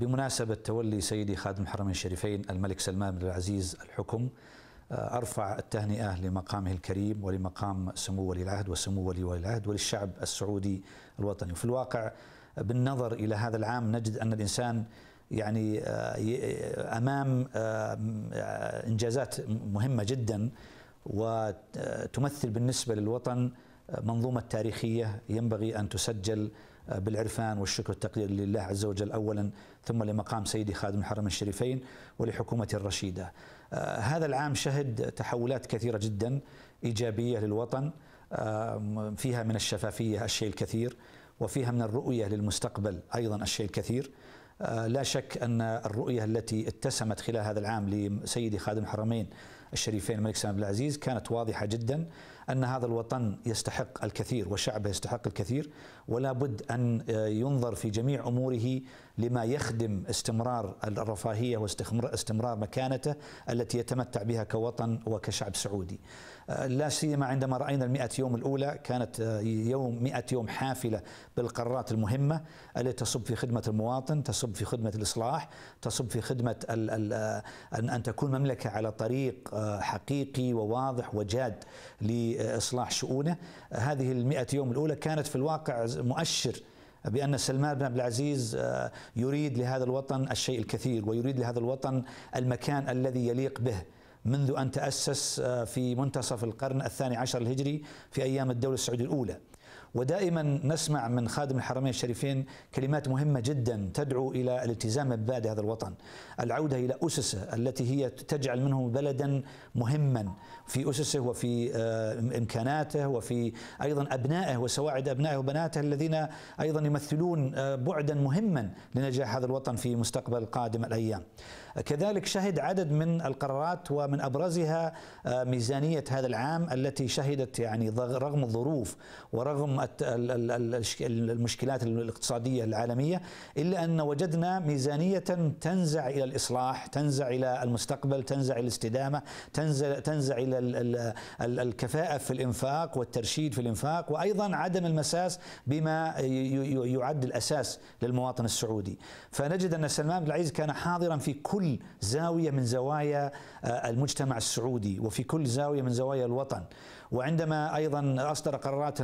بمناسبة تولي سيدي خادم الحرمين الشريفين الملك سلمان بن العزيز الحكم آه، أرفع التهنئة لمقامه الكريم ولمقام سمو ولي العهد وسمو ولي ولي العهد وللشعب السعودي الوطني وفي الواقع بالنظر إلى هذا العام نجد أن الإنسان يعني آه، آه، أمام إنجازات مهمة جدا وتمثل بالنسبة للوطن منظومة تاريخية ينبغي أن تسجل بالعرفان والشكر والتقدير لله عز وجل اولا ثم لمقام سيدي خادم الحرمين الشريفين ولحكومته الرشيده. آه، هذا العام شهد تحولات كثيره جدا ايجابيه للوطن فيها من الشفافيه الشيء الكثير وفيها من الرؤيه للمستقبل ايضا الشيء الكثير. آه، لا شك ان الرؤيه التي اتسمت خلال هذا العام لسيدي خادم الحرمين الشريفين الملك سلمان بن العزيز كانت واضحه جدا أن هذا الوطن يستحق الكثير وشعبه يستحق الكثير ولا بد أن آه، ينظر في جميع أموره لما يخدم استمرار الرفاهية واستمرار مكانته التي يتمتع بها كوطن وكشعب سعودي آه، لا سيما عندما رأينا المئة يوم الأولى كانت آه، يوم مئة يوم حافلة بالقرارات المهمة التي تصب في خدمة المواطن تصب في خدمة الإصلاح تصب في خدمة أن تكون مملكة على طريق حقيقي وواضح وجاد لإصلاح شؤونه هذه المئة يوم الأولى كانت في الواقع مؤشر بأن سلمان بن عبد العزيز آه، يريد لهذا الوطن الشيء الكثير ويريد لهذا الوطن المكان الذي يليق به منذ أن تأسس آه، في منتصف القرن الثاني عشر الهجري في أيام الدولة السعودية الأولى ودائما نسمع من خادم الحرمين الشريفين كلمات مهمه جدا تدعو الى الالتزام بمبادئ هذا الوطن، العوده الى اسسه التي هي تجعل منه بلدا مهما في اسسه وفي آه، امكاناته وفي ايضا ابنائه وسواعد ابنائه وبناته الذين ايضا يمثلون آه، بعدا مهما لنجاح هذا الوطن في مستقبل قادم الايام. كذلك شهد عدد من القرارات ومن ابرزها آه، ميزانيه هذا العام التي شهدت يعني رغم الظروف ورغم المشكلات الاقتصاديه العالميه الا ان وجدنا ميزانيه تنزع الى الاصلاح، تنزع الى المستقبل، تنزع الى الاستدامه، تنزع تنزع الى الكفاءه في الانفاق والترشيد في الانفاق وايضا عدم المساس بما يعد الاساس للمواطن السعودي. فنجد ان سلمان بن العزيز كان حاضرا في كل كل زاويه من زوايا آه، المجتمع السعودي وفي كل زاويه من زوايا الوطن وعندما ايضا اصدر قرارات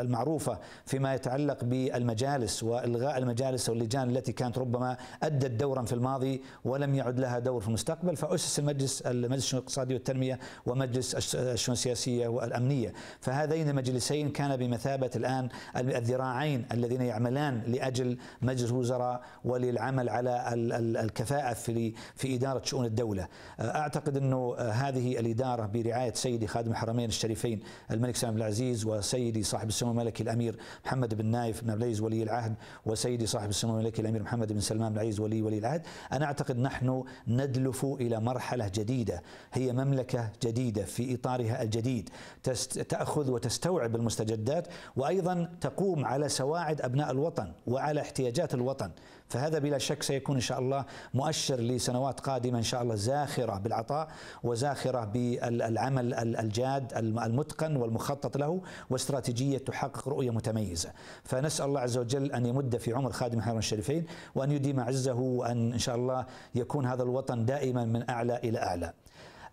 المعروفه فيما يتعلق بالمجالس والغاء المجالس واللجان التي كانت ربما ادت دورا في الماضي ولم يعد لها دور في المستقبل فاسس المجلس المجلس الاقتصادي والتنميه ومجلس الشؤون السياسيه والامنيه فهذين المجلسين كان بمثابه الان الذراعين الذين يعملان لاجل مجلس الوزراء وللعمل على الكفاءه في في اداره شؤون الدوله آه، اعتقد انه آه، هذه الاداره برعايه سيدي خادم الحرمين الشريفين الملك سلمان العزيز وسيدي صاحب السمو الملكي الامير محمد بن نايف بن عبد العزيز ولي العهد وسيدي صاحب السمو الملكي الامير محمد بن سلمان بن العزيز ولي ولي العهد انا اعتقد نحن ندلف الى مرحله جديده هي مملكه جديده في اطارها الجديد تاخذ وتستوعب المستجدات وايضا تقوم على سواعد ابناء الوطن وعلى احتياجات الوطن فهذا بلا شك سيكون إن شاء الله مؤشر لسنوات قادمة إن شاء الله زاخرة بالعطاء وزاخرة بالعمل الجاد المتقن والمخطط له واستراتيجية تحقق رؤية متميزة فنسأل الله عز وجل أن يمد في عمر خادم الحرمين الشريفين وأن يديم عزه وأن إن شاء الله يكون هذا الوطن دائما من أعلى إلى أعلى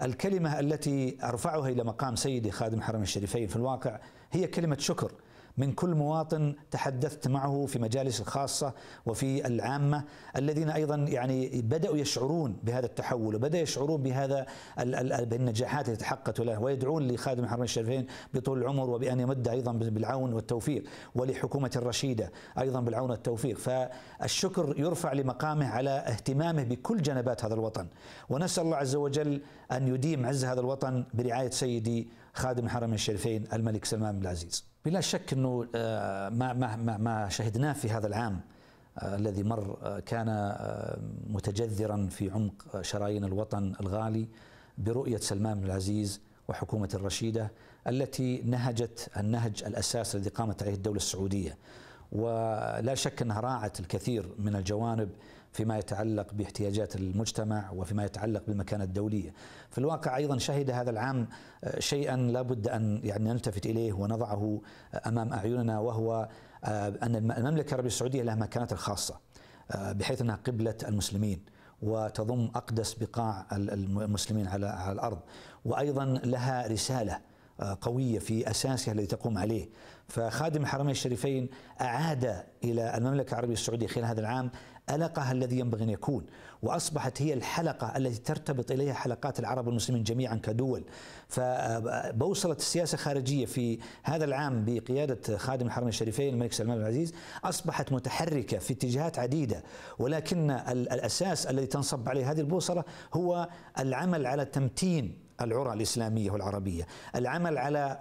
الكلمة التي أرفعها إلى مقام سيدي خادم الحرمين الشريفين في الواقع هي كلمة شكر من كل مواطن تحدثت معه في مجالس الخاصه وفي العامه الذين ايضا يعني بداوا يشعرون بهذا التحول وبدا يشعرون بهذا بالنجاحات التي تحققت له ويدعون لخادم الحرمين الشريفين بطول العمر وبان يمد ايضا بالعون والتوفيق ولحكومه الرشيده ايضا بالعون والتوفيق فالشكر يرفع لمقامه على اهتمامه بكل جنبات هذا الوطن ونسال الله عز وجل ان يديم عز هذا الوطن برعايه سيدي خادم الحرمين الشريفين الملك سلمان بن العزيز بلا شك انه آه، ما ما ما شهدناه في هذا العام آه، الذي مر آه، كان متجذرا في عمق شرايين الوطن الغالي برؤيه سلمان بن العزيز وحكومه الرشيده التي نهجت النهج الاساسي الذي قامت عليه الدوله السعوديه ولا شك انها راعت الكثير من الجوانب فيما يتعلق باحتياجات المجتمع وفيما يتعلق بالمكانة الدولية في الواقع أيضا شهد هذا العام آه، شيئا لا بد أن يعني نلتفت إليه ونضعه آه، أمام أعيننا وهو آه، أن المملكة العربية السعودية لها مكانتها الخاصة بحيث أنها قبلة المسلمين وتضم أقدس بقاع المسلمين على الأرض وأيضا لها رسالة قوية في أساسها الذي تقوم عليه فخادم الحرمين الشريفين أعاد إلى المملكة العربية السعودية خلال هذا العام ألقها الذي ينبغي أن يكون وأصبحت هي الحلقة التي ترتبط إليها حلقات العرب والمسلمين جميعا كدول فبوصلة السياسة الخارجية في هذا العام بقيادة خادم الحرمين الشريفين الملك سلمان بن العزيز أصبحت متحركة في اتجاهات عديدة ولكن الأساس الذي تنصب عليه هذه البوصلة هو العمل على تمتين العرى الإسلامية والعربية العمل على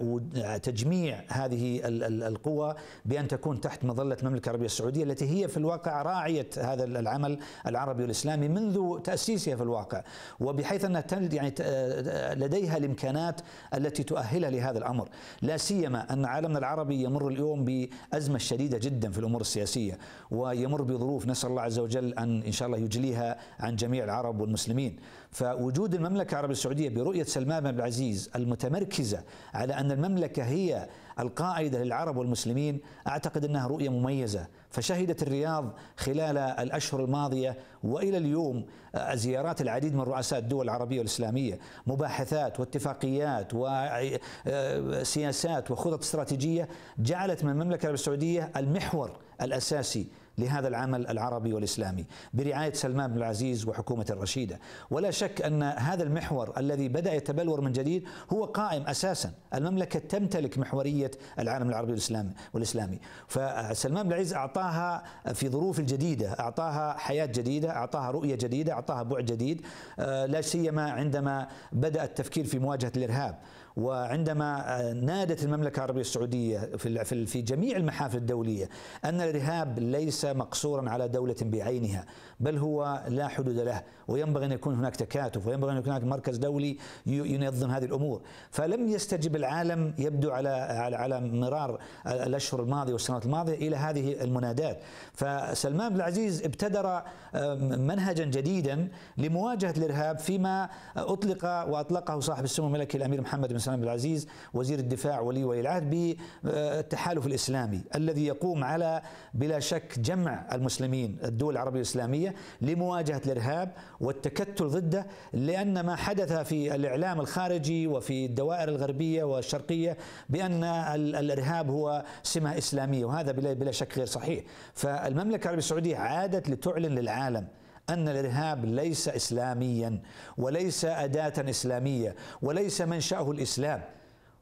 تجميع هذه القوى بأن تكون تحت مظلة المملكة العربية السعودية التي هي في الواقع راعية هذا العمل العربي والإسلامي منذ تأسيسها في الواقع وبحيث أنها يعني آه، لديها الإمكانات التي تؤهلها لهذا الأمر لا سيما أن عالمنا العربي يمر اليوم بأزمة شديدة جدا في الأمور السياسية ويمر بظروف نسأل الله عز وجل أن إن شاء الله يجليها عن جميع العرب والمسلمين فوجود المملكة العربية السعودية برؤية سلمان بن العزيز المتمركزة على أن المملكة هي القاعدة للعرب والمسلمين أعتقد أنها رؤية مميزة فشهدت الرياض خلال الأشهر الماضية وإلى اليوم آه، زيارات العديد من رؤساء الدول العربية والإسلامية مباحثات واتفاقيات وسياسات آه، آه، وخطط استراتيجية جعلت من المملكة العربية السعودية المحور الأساسي لهذا العمل العربي والإسلامي برعاية سلمان بن العزيز وحكومة الرشيدة ولا شك أن هذا المحور الذي بدأ يتبلور من جديد هو قائم أساسا المملكة تمتلك محورية العالم العربي والإسلامي, والإسلامي فسلمان بن العزيز أعطاها في ظروف الجديدة أعطاها حياة جديدة أعطاها رؤية جديدة أعطاها بعد جديد آه، لا سيما عندما بدأ التفكير في مواجهة الإرهاب وعندما آه، نادت المملكة العربية السعودية في في جميع المحافل الدولية أن الإرهاب ليس مقصورا على دولة بعينها بل هو لا حدود له وينبغي أن يكون هناك تكاتف وينبغي أن يكون هناك مركز دولي ينظم هذه الأمور فلم يستجب العالم يبدو على على على مرار الأشهر الماضية والسنوات الماضية إلى هذه المنادات فسلمان بن العزيز ابتدر آه، منهجا جديدا لمواجهة الإرهاب فيما أطلق وأطلقه صاحب السمو الملكي الأمير محمد بن سلمان العزيز وزير الدفاع ولي ولي العهد بالتحالف الإسلامي الذي يقوم على بلا شك جمع المسلمين الدول العربية الإسلامية لمواجهة الإرهاب والتكتل ضده لأن ما حدث في الإعلام الخارجي وفي الدوائر الغربية والشرقية بأن الإرهاب هو سمة إسلامية وهذا بلا شك غير صحيح فالمملكة العربية السعودية عادت لتعلن للعالم أن الإرهاب ليس إسلاميا وليس أداة إسلامية وليس منشأه الإسلام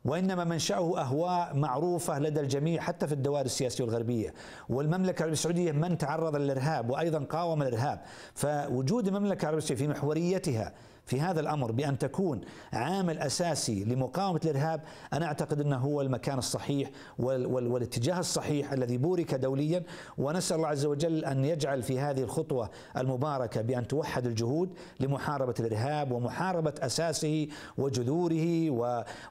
وإنما منشأه أهواء معروفة لدى الجميع حتى في الدوائر السياسية الغربية والمملكة العربية السعودية من تعرض للإرهاب وأيضا قاوم الإرهاب فوجود المملكة العربية السعودية في محوريتها في هذا الامر بان تكون عامل اساسي لمقاومه الارهاب انا اعتقد انه هو المكان الصحيح والاتجاه الصحيح الذي بورك دوليا ونسال الله عز وجل ان يجعل في هذه الخطوه المباركه بان توحد الجهود لمحاربه الارهاب ومحاربه اساسه وجذوره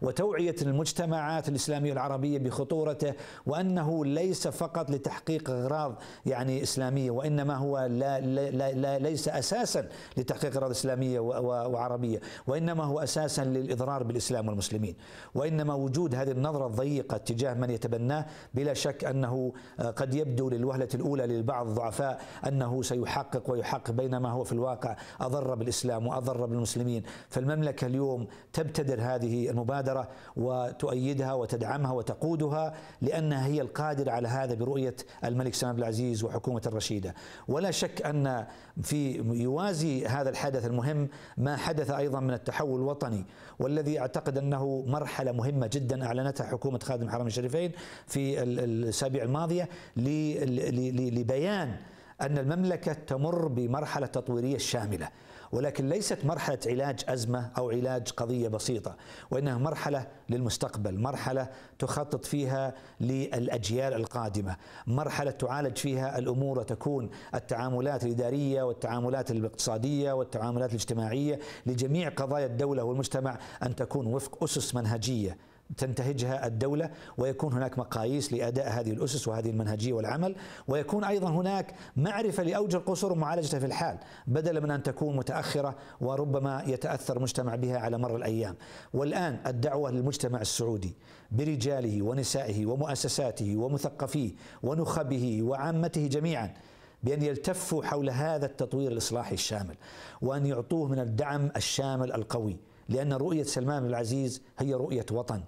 وتوعيه المجتمعات الاسلاميه العربيه بخطورته وانه ليس فقط لتحقيق اغراض يعني اسلاميه وانما هو لا, لا, لا ليس اساسا لتحقيق اغراض اسلاميه و وعربية وإنما هو أساسا للإضرار بالإسلام والمسلمين وإنما وجود هذه النظرة الضيقة تجاه من يتبناه بلا شك أنه آه، قد يبدو للوهلة الأولى للبعض الضعفاء أنه سيحقق ويحقق بينما هو في الواقع أضر بالإسلام وأضر بالمسلمين فالمملكة اليوم تبتدر هذه المبادرة وتؤيدها وتدعمها وتقودها لأنها هي القادرة على هذا برؤية الملك سلمان العزيز وحكومة الرشيدة ولا شك أن في يوازي هذا الحدث المهم ما حدث أيضا من التحول الوطني والذي أعتقد أنه مرحلة مهمة جدا أعلنتها حكومة خادم الحرمين الشريفين في الأسابيع الماضية لبيان أن المملكة تمر بمرحلة تطويرية شاملة ولكن ليست مرحلة علاج أزمة أو علاج قضية بسيطة وإنها مرحلة للمستقبل مرحلة تخطط فيها للأجيال القادمة مرحلة تعالج فيها الأمور وتكون التعاملات الإدارية والتعاملات الاقتصادية والتعاملات الاجتماعية لجميع قضايا الدولة والمجتمع أن تكون وفق أسس منهجية تنتهجها الدولة ويكون هناك مقاييس لأداء هذه الأسس وهذه المنهجية والعمل ويكون أيضا هناك معرفة لأوجه القصور ومعالجتها في الحال بدلا من أن تكون متأخرة وربما يتأثر المجتمع بها على مر الأيام والآن الدعوة للمجتمع السعودي برجاله ونسائه ومؤسساته ومثقفيه ونخبه وعامته جميعا بأن يلتفوا حول هذا التطوير الإصلاحي الشامل وأن يعطوه من الدعم الشامل القوي لأن رؤية سلمان العزيز هي رؤية وطن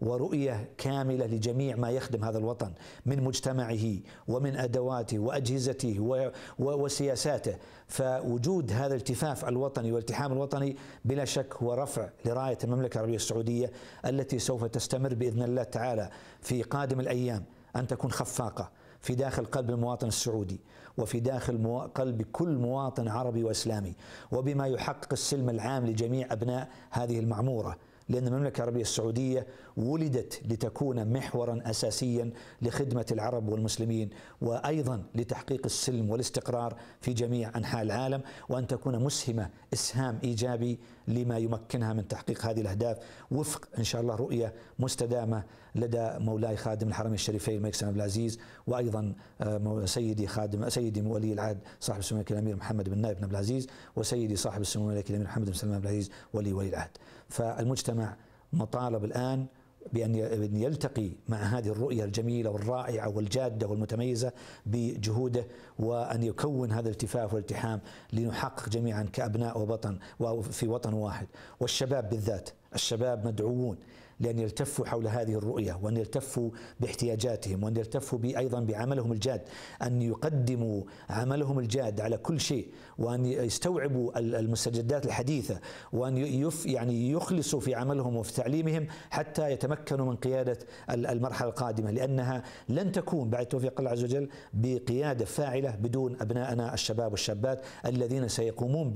ورؤيه كامله لجميع ما يخدم هذا الوطن من مجتمعه ومن ادواته واجهزته وسياساته فوجود هذا الالتفاف الوطني والالتحام الوطني بلا شك هو رفع لرايه المملكه العربيه السعوديه التي سوف تستمر باذن الله تعالى في قادم الايام ان تكون خفاقه في داخل قلب المواطن السعودي وفي داخل قلب كل مواطن عربي واسلامي وبما يحقق السلم العام لجميع ابناء هذه المعموره لان المملكه العربيه السعوديه ولدت لتكون محورا اساسيا لخدمه العرب والمسلمين وايضا لتحقيق السلم والاستقرار في جميع انحاء العالم وان تكون مسهمه اسهام ايجابي لما يمكنها من تحقيق هذه الاهداف وفق ان شاء الله رؤيه مستدامه لدى مولاي خادم الحرمين الشريفين الملك سلمان بن العزيز وايضا آه، سيدي خادم سيدي ولي العهد صاحب السمو الملكي الامير محمد بن نايف بن عبد العزيز وسيدي صاحب السمو الملكي الامير محمد بن سلمان بن عبد العزيز ولي ولي العهد فالمجتمع مطالب الان بأن يلتقي مع هذه الرؤية الجميلة والرائعة والجادة والمتميزة بجهوده وأن يكون هذا الالتفاف والالتحام لنحقق جميعا كأبناء وبطن وفي وطن واحد والشباب بالذات الشباب مدعوون لأن يلتفوا حول هذه الرؤية وأن يلتفوا باحتياجاتهم وأن يلتفوا أيضا بعملهم الجاد أن يقدموا عملهم الجاد على كل شيء وأن يستوعبوا المستجدات الحديثة وأن يف يعني يخلصوا في عملهم وفي تعليمهم حتى يتمكنوا من قيادة المرحلة القادمة لأنها لن تكون بعد توفيق الله عز وجل بقيادة فاعلة بدون أبنائنا الشباب والشابات الذين سيقومون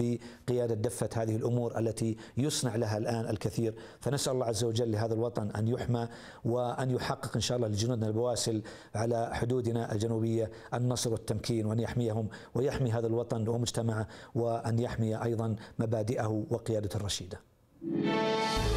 بقيادة دفة هذه الأمور التي يصنع لها الآن الكثير فنسأل الله عز وجل لهذا هذا الوطن أن يحمى وأن يحقق إن شاء الله لجنودنا البواسل على حدودنا الجنوبية النصر والتمكين وأن يحميهم ويحمي هذا الوطن ومجتمعه وأن يحمي أيضا مبادئه وقيادته الرشيدة